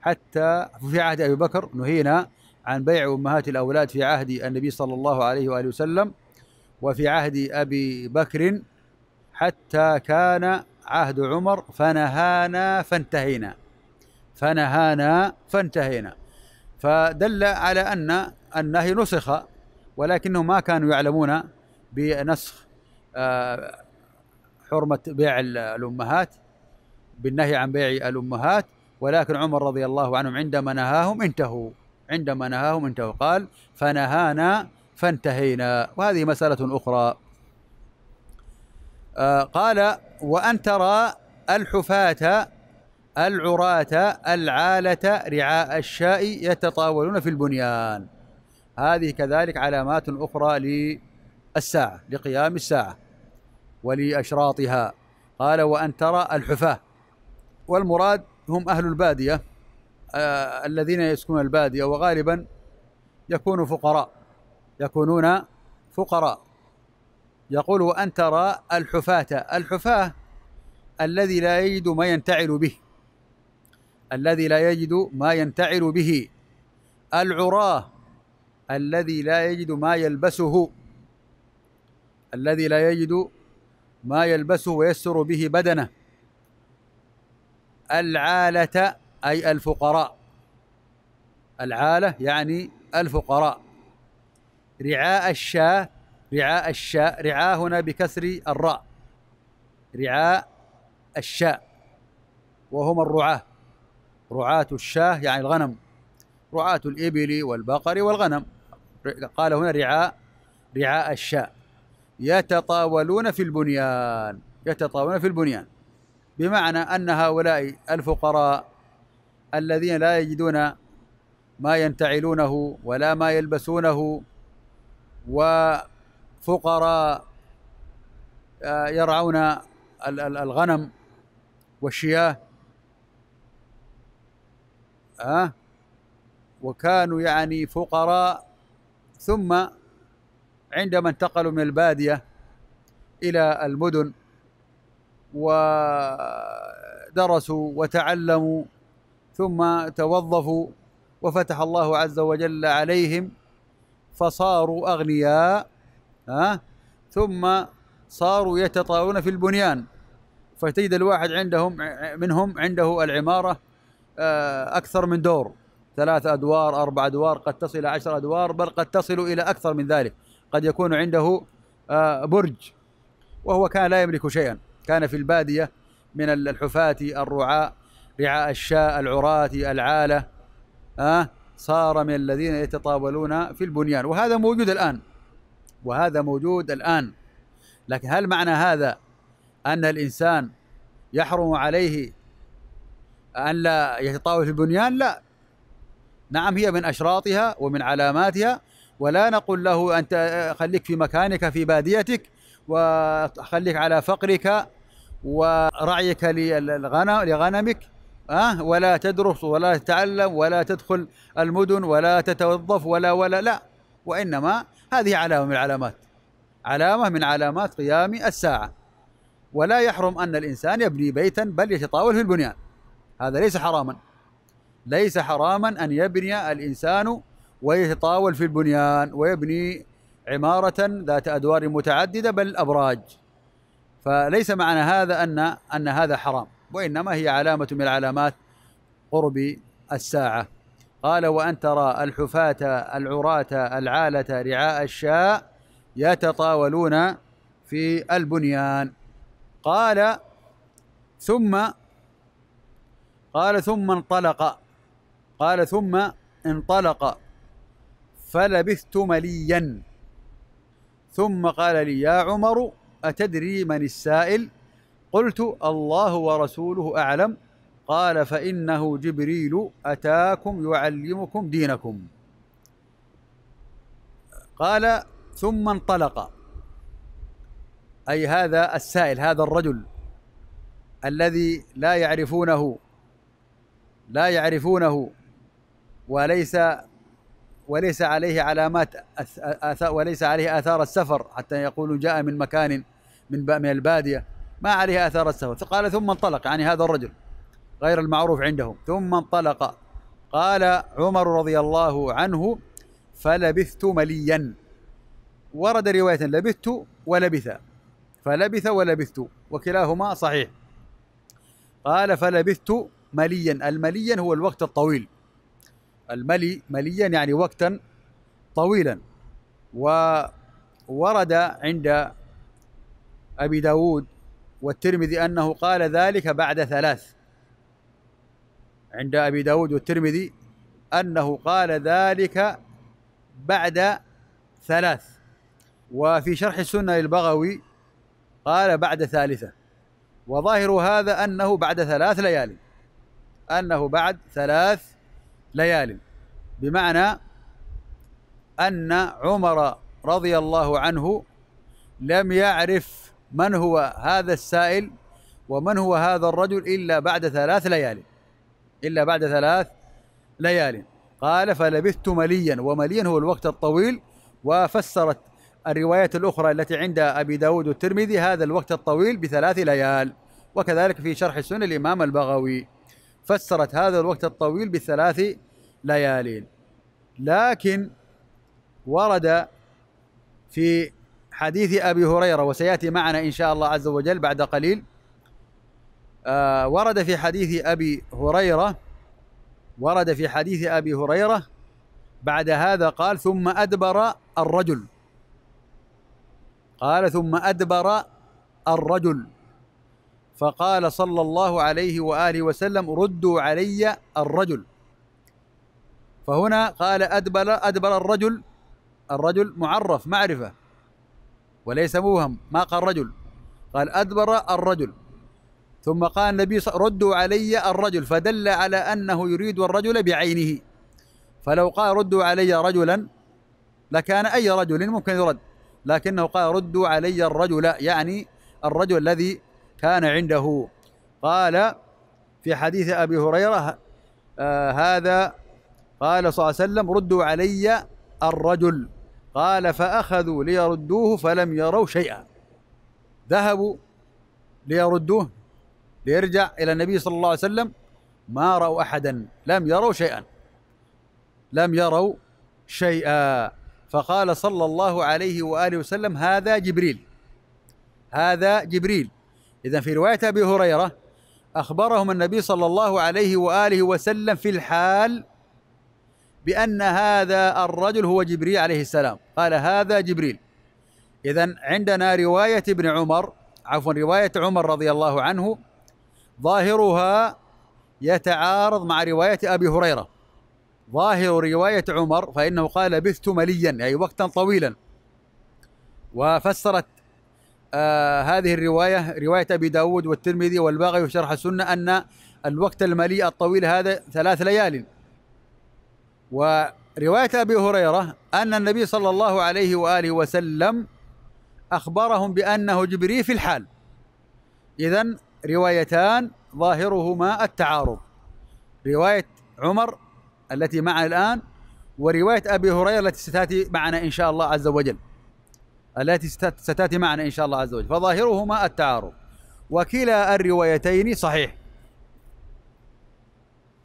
A: حتى في عهد أبي بكر نهينا عن بيع أمهات الأولاد في عهد النبي صلى الله عليه وآله وسلم وفي عهد أبي بكر حتى كان عهد عمر فنهانا فانتهينا فنهانا فانتهينا فدل على أن النهي نسخ ولكنه ما كانوا يعلمون بنسخ آه، حرمة بيع الأمهات بالنهي عن بيع الأمهات ولكن عمر رضي الله عنهم عندما نهاهم انتهوا عندما نهاهم انتهوا قال فنهانا فانتهينا وهذه مسألة أخرى آه، قال وأن ترى الحفاة العراة العالة رعاء الشاء يتطاولون في البنيان هذه كذلك علامات أخرى للساعة لقيام الساعة ولأشراطها قال وأن ترى الحفاة والمراد هم أهل البادية آه، الذين يسكنون البادية وغالبا يكونوا فقراء يكونون فقراء يقول وأن ترى الحفاة الحفاة الذي لا يجد ما ينتعل به الذي لا يجد ما ينتعل به العراه الذي لا يجد ما يلبسه الذي لا يجد ما يلبسه ويسر به بدنه العالة أي الفقراء العالة يعني الفقراء رعاء الشاة رعاء الشاء رعاء هنا بكسر الراء رعاء الشاء وهم الرعاة رعاة الشاه يعني الغنم رعاة الإبل والبقر والغنم قال هنا رعاء رعاء الشاء يتطاولون في البنيان يتطاولون في البنيان بمعنى أن هؤلاء الفقراء الذين لا يجدون ما ينتعلونه ولا ما يلبسونه و فقراء آه، يرعون الغنم والشياه أه؟ وكانوا يعني فقراء ثم عندما انتقلوا من البادية إلى المدن ودرسوا وتعلموا ثم توظفوا وفتح الله عز وجل عليهم فصاروا أغنياء ها ثم صاروا يتطاولون في البنيان فتجد الواحد عندهم منهم عنده العمارة آه، أكثر من دور ثلاث أدوار أربع أدوار قد تصل إلى عشر أدوار بل قد تصل إلى أكثر من ذلك قد يكون عنده آه، برج وهو كان لا يملك شيئا كان في البادية من الحفاة الرعاء رعاء الشاء العراة العالة أه صار من الذين يتطاولون في البنيان وهذا موجود الآن وهذا موجود الآن لكن هل معنى هذا أن الإنسان يحرم عليه أن لا يتطاول في البنيان لا نعم هي من أشراطها ومن علاماتها ولا نقول له أنت خليك في مكانك في باديتك وخليك على فقرك ورعيك للغنم لغنمك أه ولا تدرس ولا تتعلم ولا تدخل المدن ولا تتوظف ولا ولا لا وإنما هذه علامة من العلامات علامة من علامات قيام الساعة ولا يحرم أن الإنسان يبني بيتا بل يتطاول في البنيان هذا ليس حراما ليس حراما أن يبني الإنسان ويتطاول في البنيان ويبني عمارة ذات أدوار متعددة بل أبراج فليس معنى هذا أن أن هذا حرام وإنما هي علامة من علامات قرب الساعة قال وأن ترى الحفاة العراة العالة رعاء الشاء يتطاولون في البنيان قال ثم قال ثم انطلق قال ثم انطلق فلبثت مليا ثم قال لي يا عمر أتدري من السائل قلت الله ورسوله أعلم قال فإنه جبريل أتاكم يعلمكم دينكم قال ثم انطلق أي هذا السائل هذا الرجل الذي لا يعرفونه لا يعرفونه وليس وليس عليه علامات وليس عليه آثار السفر حتى يقول جاء من مكان من من البادية ما عليه آثار السفر قال ثم انطلق يعني هذا الرجل غير المعروف عندهم ثم انطلق قال عمر رضي الله عنه فلبثت مليا ورد رواية لبثت ولبث فلبث ولبثت وكلاهما صحيح قال فلبثت مليا المليا هو الوقت الطويل الملي مليا يعني وقتا طويلا وورد عند أبي داود والترمذي أنه قال ذلك بعد ثلاث عند أبي داود والترمذي أنه قال ذلك بعد ثلاث وفي شرح السنة للبغوي قال بعد ثالثة وظاهر هذا أنه بعد ثلاث ليال أنه بعد ثلاث ليال بمعنى أن عمر رضي الله عنه لم يعرف من هو هذا السائل ومن هو هذا الرجل إلا بعد ثلاث ليالي إلا بعد ثلاث ليال قال فلبثت مليا ومليا هو الوقت الطويل وفسرت الروايات الأخرى التي عند أبي داود والترمذي هذا الوقت الطويل بثلاث ليال وكذلك في شرح سنة الإمام البغوي فسرت هذا الوقت الطويل بثلاث ليال لكن ورد في حديث أبي هريرة وسيأتي معنا إن شاء الله عز وجل بعد قليل آه، ورد في حديث أبي هريرة ورد في حديث أبي هريرة بعد هذا قال ثم أدبر الرجل قال ثم أدبر الرجل فقال صلى الله عليه وآله وسلم ردوا علي الرجل فهنا قال أدبر أدبر الرجل الرجل معرف معرفة وليس موهم ما قال رجل قال أدبر الرجل ثم قال النبي ردوا علي الرجل فدل على أنه يريد الرجل بعينه فلو قال ردوا علي رجلا لكان أي رجل ممكن يرد لكنه قال ردوا علي الرجل يعني الرجل الذي كان عنده قال في حديث أبي هريرة آه هذا قال صلى الله عليه وسلم ردوا علي الرجل قال فأخذوا ليردوه فلم يروا شيئا ذهبوا ليردوه ليرجع إلى النبي صلى الله عليه وسلم ما رأوا أحدا لم يروا شيئا لم يروا شيئا فقال صلى الله عليه وآله وسلم هذا جبريل هذا جبريل إذا في رواية أبي هريرة أخبرهم النبي صلى الله عليه وآله وسلم في الحال بأن هذا الرجل هو جبريل عليه السلام قال هذا جبريل إذا عندنا رواية ابن عمر عفوا رواية عمر رضي الله عنه ظاهرها يتعارض مع رواية أبي هريرة ظاهر رواية عمر فإنه قال لبثت مليا أي وقتا طويلا وفسرت آه هذه الرواية رواية أبي داود والترمذي والباغي وشرح السنة أن الوقت المليء الطويل هذا ثلاث ليال ورواية أبي هريرة أن النبي صلى الله عليه وآله وسلم أخبرهم بأنه جبريل في الحال إذا روايتان ظاهرهما التعارض رواية عمر التي معنا الآن ورواية أبي هريرة التي ستأتي معنا إن شاء الله عز وجل التي ستأتي معنا إن شاء الله عز وجل فظاهرهما التعارض وكلا الروايتين صحيح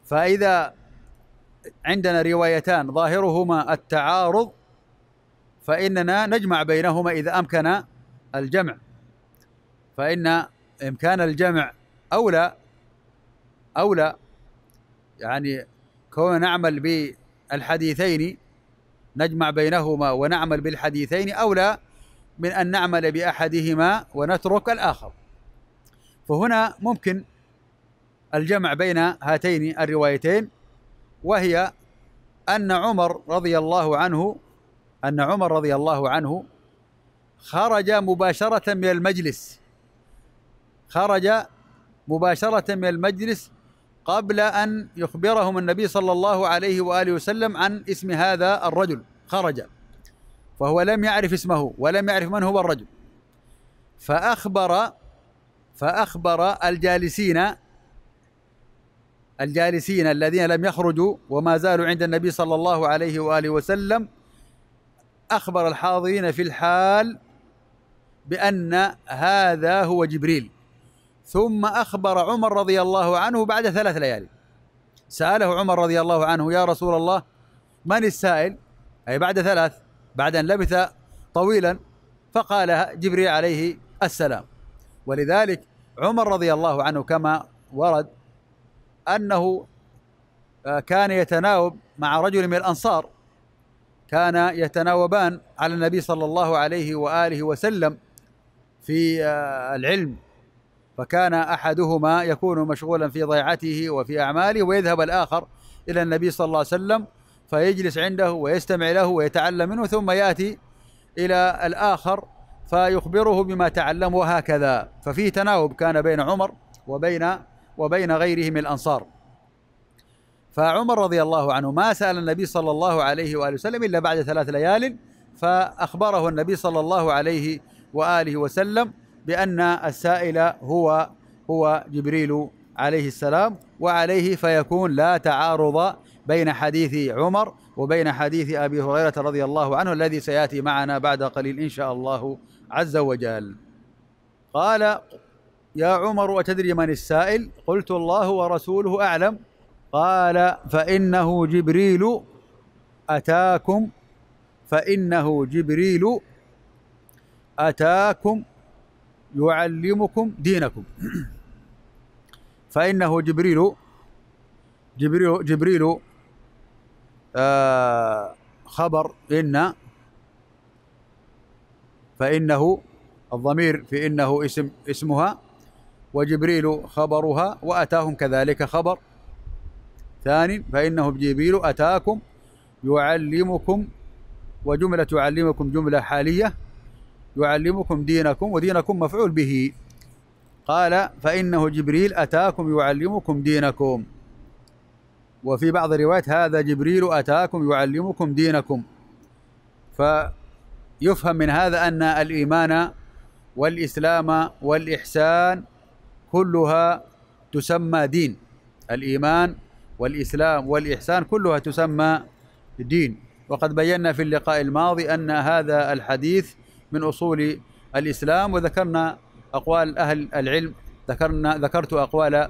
A: فإذا عندنا روايتان ظاهرهما التعارض فإننا نجمع بينهما إذا أمكن الجمع فإن إمكان الجمع أولى أولى يعني كون نعمل بالحديثين نجمع بينهما ونعمل بالحديثين أولى من أن نعمل بأحدهما ونترك الآخر فهنا ممكن الجمع بين هاتين الروايتين وهي أن عمر رضي الله عنه أن عمر رضي الله عنه خرج مباشرة من المجلس خرج مباشرة من المجلس قبل أن يخبرهم النبي صلى الله عليه وآله وسلم عن اسم هذا الرجل خرج فهو لم يعرف اسمه ولم يعرف من هو الرجل فأخبر فأخبر الجالسين الجالسين الذين لم يخرجوا وما زالوا عند النبي صلى الله عليه وآله وسلم أخبر الحاضرين في الحال بأن هذا هو جبريل ثم أخبر عمر رضي الله عنه بعد ثلاث ليالي سأله عمر رضي الله عنه يا رسول الله من السائل أي بعد ثلاث بعد أن لبث طويلا فقال جبريل عليه السلام ولذلك عمر رضي الله عنه كما ورد أنه آه، كان يتناوب مع رجل من الأنصار كان يتناوبان على النبي صلى الله عليه وآله وسلم في آه، العلم فكان احدهما يكون مشغولا في ضيعته وفي اعماله ويذهب الاخر الى النبي صلى الله عليه وسلم فيجلس عنده ويستمع له ويتعلم منه ثم ياتي الى الاخر فيخبره بما تعلم وهكذا ففي تناوب كان بين عمر وبين وبين غيره من الانصار فعمر رضي الله عنه ما سال النبي صلى الله عليه واله وسلم الا بعد ثلاث ليال فاخبره النبي صلى الله عليه واله وسلم بأن السائل هو هو جبريل عليه السلام وعليه فيكون لا تعارض بين حديث عمر وبين حديث أبي هريرة رضي الله عنه الذي سيأتي معنا بعد قليل إن شاء الله عز وجل قال يا عمر أتدري من السائل قلت الله ورسوله أعلم قال فإنه جبريل أتاكم فإنه جبريل أتاكم يعلمكم دينكم فإنه جبريل جبريل جبريل آه خبر إن فإنه الضمير في إنه اسم اسمها وجبريل خبرها وأتاهم كذلك خبر ثاني فإنه جبريل أتاكم يعلمكم وجملة يعلمكم جملة حالية يعلمكم دينكم ودينكم مفعول به قال فإنه جبريل أتاكم يعلمكم دينكم وفي بعض الروايات هذا جبريل أتاكم يعلمكم دينكم فيفهم من هذا أن الإيمان والإسلام والإحسان كلها تسمى دين الإيمان والإسلام والإحسان كلها تسمى دين وقد بينا في اللقاء الماضي أن هذا الحديث من أصول الإسلام وذكرنا أقوال أهل العلم ذكرنا ذكرت أقوال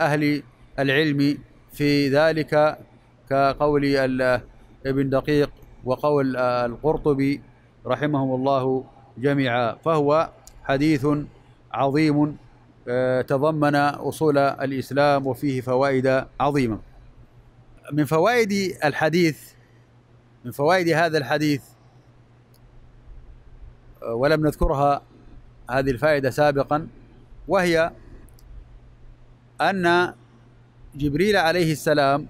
A: أهل العلم في ذلك كقول ابن دقيق وقول القرطبي رحمهم الله جميعا فهو حديث عظيم آه، تضمن أصول الإسلام وفيه فوائد عظيمة من فوائد الحديث من فوائد هذا الحديث ولم نذكرها هذه الفائدة سابقا وهي أن جبريل عليه السلام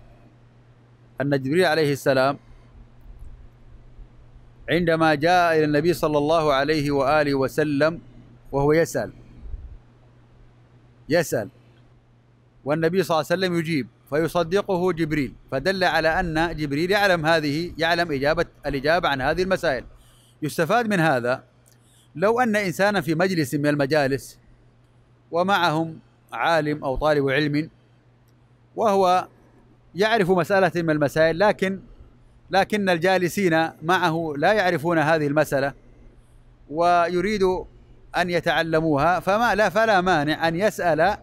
A: أن جبريل عليه السلام عندما جاء إلى النبي صلى الله عليه وآله وسلم وهو يسأل يسأل والنبي صلى الله عليه وسلم يجيب فيصدقه جبريل فدل على أن جبريل يعلم هذه يعلم إجابة الإجابة عن هذه المسائل يستفاد من هذا لو أن إنسانا في مجلس من المجالس ومعهم عالم أو طالب علم وهو يعرف مسألة من المسائل لكن لكن الجالسين معه لا يعرفون هذه المسألة ويريد أن يتعلموها فما لا فلا مانع أن يسأل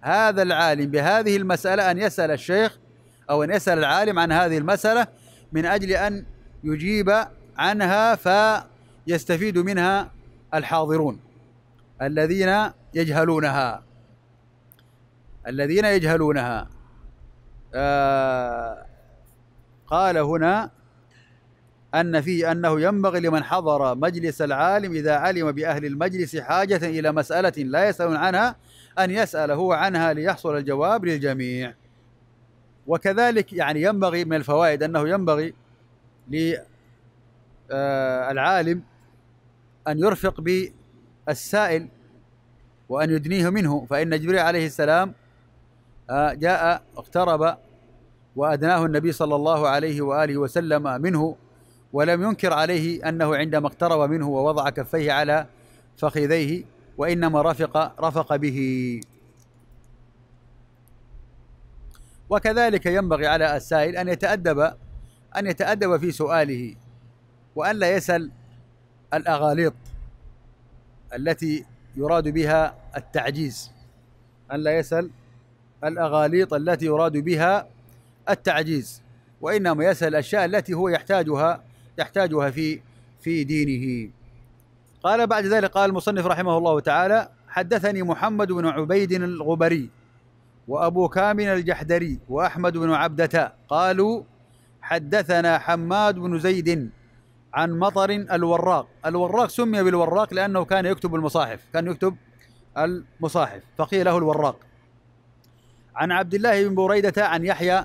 A: هذا العالم بهذه المسألة أن يسأل الشيخ أو أن يسأل العالم عن هذه المسألة من أجل أن يجيب عنها فيستفيد منها الحاضرون الذين يجهلونها الذين يجهلونها آه قال هنا أن فيه أنه ينبغي لمن حضر مجلس العالم إذا علم بأهل المجلس حاجة إلى مسألة لا يسألون عنها أن يسأل هو عنها ليحصل الجواب للجميع وكذلك يعني ينبغي من الفوائد أنه ينبغي للعالم آه أن يرفق بالسائل وأن يدنيه منه فإن جبريل عليه السلام آه، جاء اقترب وأدناه النبي صلى الله عليه وآله وسلم منه ولم ينكر عليه أنه عندما اقترب منه ووضع كفيه على فخذيه وإنما رفق رفق به وكذلك ينبغي على السائل أن يتأدب أن يتأدب في سؤاله وأن لا يسأل الاغاليط التي يراد بها التعجيز ان لا يسال الاغاليط التي يراد بها التعجيز وانما يسال الاشياء التي هو يحتاجها يحتاجها في في دينه قال بعد ذلك قال المصنف رحمه الله تعالى حدثني محمد بن عبيد الغبري وأبو كامل الجحدري وأحمد بن عبدة قالوا حدثنا حماد بن زيد عن مطر الوراق الوراق سمي بالوراق لأنه كان يكتب المصاحف كان يكتب المصاحف فقيل له الوراق عن عبد الله بن بريدة عن يحيى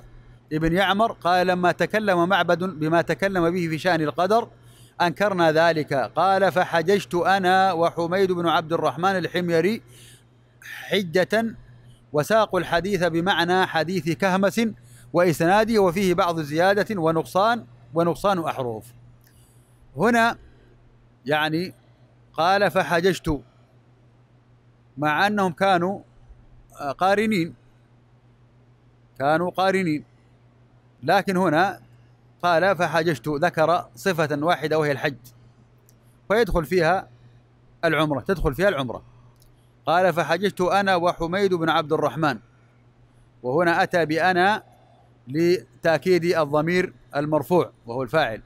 A: ابن يعمر قال لما تكلم معبد بما تكلم به في شأن القدر أنكرنا ذلك قال فحججت أنا وحميد بن عبد الرحمن الحميري حجة وساقوا الحديث بمعنى حديث كهمس وإسناده وفيه بعض زيادة ونقصان ونقصان أحرف هنا يعني قال فحججت مع أنهم كانوا آه، قارنين كانوا قارنين لكن هنا قال فحججت ذكر صفة واحدة وهي الحج فيدخل فيها العمرة تدخل فيها العمرة قال فحججت أنا وحميد بن عبد الرحمن وهنا أتى بأنا لتأكيد الضمير المرفوع وهو الفاعل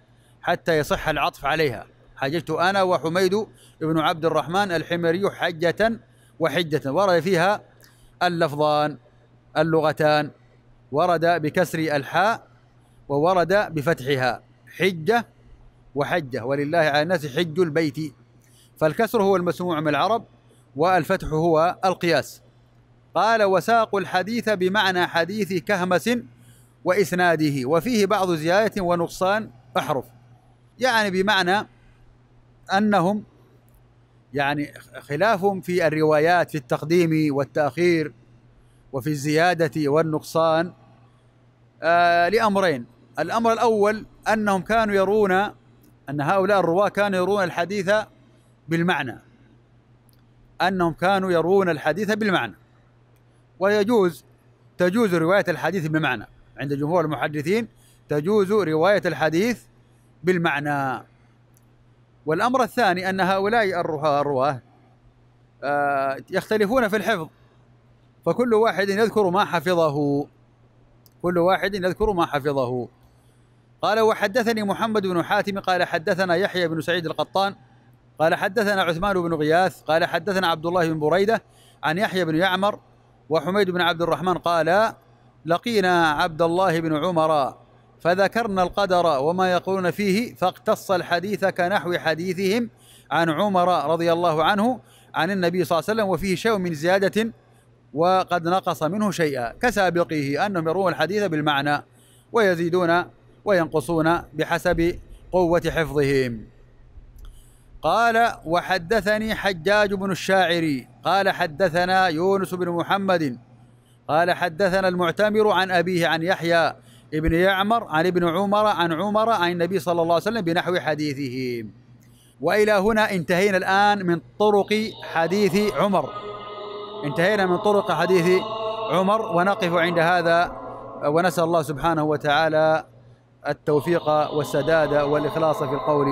A: حتى يصح العطف عليها حججت أنا وحميد بن عبد الرحمن الحميري حجة وحجة ورد فيها اللفظان اللغتان ورد بكسر الحاء وورد بفتحها حجة وحجة ولله على الناس حج البيت فالكسر هو المسموع من العرب والفتح هو القياس قال وساق الحديث بمعنى حديث كهمس وإسناده وفيه بعض زيادة ونقصان أحرف يعني بمعنى انهم يعني خلافهم في الروايات في التقديم والتاخير وفي الزياده والنقصان آه، لامرين الامر الاول انهم كانوا يرون ان هؤلاء الرواه كانوا يرون الحديث بالمعنى انهم كانوا يرون الحديث بالمعنى ويجوز تجوز روايه الحديث بمعنى عند جمهور المحدثين تجوز روايه الحديث بالمعنى والأمر الثاني أن هؤلاء الرواة آه، يختلفون في الحفظ فكل واحد يذكر ما حفظه كل واحد يذكر ما حفظه قال وحدثني محمد بن حاتم قال حدثنا يحيى بن سعيد القطان قال حدثنا عثمان بن غياث قال حدثنا عبد الله بن بريدة عن يحيى بن يعمر وحميد بن عبد الرحمن قال لقينا عبد الله بن عمر فذكرنا القدر وما يقولون فيه فاقتص الحديث كنحو حديثهم عن عمر رضي الله عنه عن النبي صلى الله عليه وسلم وفيه شيء من زيادة وقد نقص منه شيئا كسابقه أنهم يروون الحديث بالمعنى ويزيدون وينقصون بحسب قوة حفظهم قال وحدثني حجاج بن الشاعري قال حدثنا يونس بن محمد قال حدثنا المعتمر عن أبيه عن يحيى ابن يعمر عن ابن عمر عن عمر عن النبي صلى الله عليه وسلم بنحو حديثه والى هنا انتهينا الان من طرق حديث عمر انتهينا من طرق حديث عمر ونقف عند هذا ونسال الله سبحانه وتعالى التوفيق والسداد والاخلاص في القول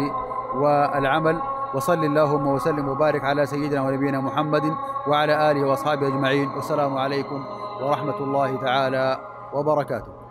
A: والعمل وصل اللهم وسلم وبارك على سيدنا ونبينا محمد وعلى اله واصحابه اجمعين والسلام عليكم ورحمه الله تعالى وبركاته